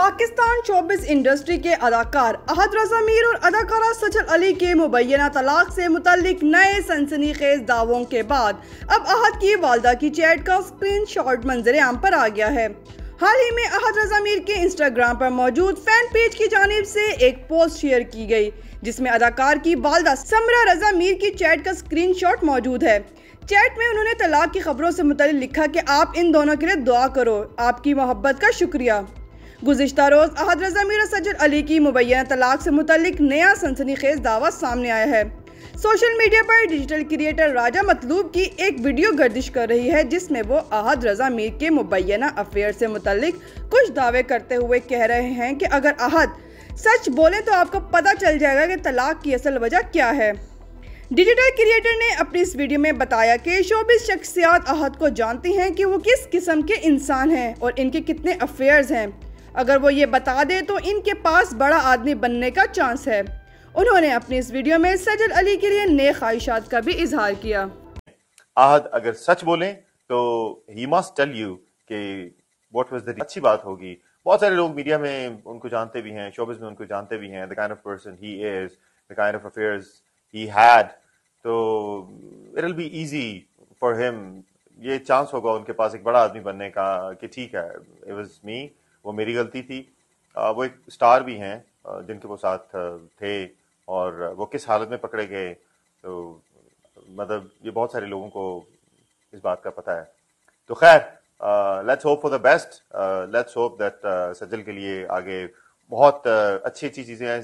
पाकिस्तान चौबीस इंडस्ट्री के अदाकार अहद रजा मीर और अदाकारा सचल अली के मुबैना तलाक से मुतलिक नए सनसनी खेज दावों के बाद अब अहद की वालदा की चैट का स्क्रीन शॉट मंजर आम पर आ गया है हाल ही में अहद रजा मीर के इंस्टाग्राम पर मौजूद फैन पेज की जानब से एक पोस्ट शेयर की गई जिसमें अदाकार की वालदा समरा रजा मीर की चैट का शॉट मौजूद है चैट में उन्होंने तलाक की खबरों से मुतल लिखा कि आप इन दोनों के लिए दुआ करो आपकी मोहब्बत का शुक्रिया गुजशत रोज़ अहद रजा मीर सजर अली की मुबैना तलाक से मुतलिक नया सनसनी खेज दावा सामने आया है सोशल मीडिया पर डिजिटल क्रिएटर राजा मतलूब की एक वीडियो गर्दिश कर रही है जिसमें वो अहद रजा मीर के मुबैना अफेयर से मुतलिक कुछ दावे करते हुए कह रहे हैं कि अगर अहद सच बोलें तो आपको पता चल जाएगा कि तलाक की असल वजह क्या है डिजिटल क्रिएटर ने अपनी इस वीडियो में बताया कि शोबिस शख्सियात अहद को जानती हैं कि वो किस किस्म के इंसान हैं और इनके कितने अफेयर्स हैं अगर वो ये बता दे तो इनके पास बड़ा आदमी बनने का चांस है उन्होंने अपने इस वीडियो में सजल अली के लिए नए ख्वाहिशात का भी इजहार किया आहद अगर सच बोलें तो ही मस्ट टेल यू कि व्हाट वाज द अच्छी बात होगी बहुत सारे लोग मीडिया में उनको जानते भी हैं शोबिस में उनको जानते भी हैं the kind of person he is the kind of affairs he had तो it will be easy for him ये चांस होगा उनके पास एक बड़ा आदमी बनने का कि ठीक है इट वाज मी वो मेरी गलती थी वो एक स्टार भी हैं जिनके वो साथ थे और वो किस हालत में पकड़े गए तो मतलब ये बहुत सारे लोगों को इस बात का पता है तो खैर let's hope for the best let's hope that Sajal के लिए आगे बहुत अच्छी अच्छी चीज़ें हैं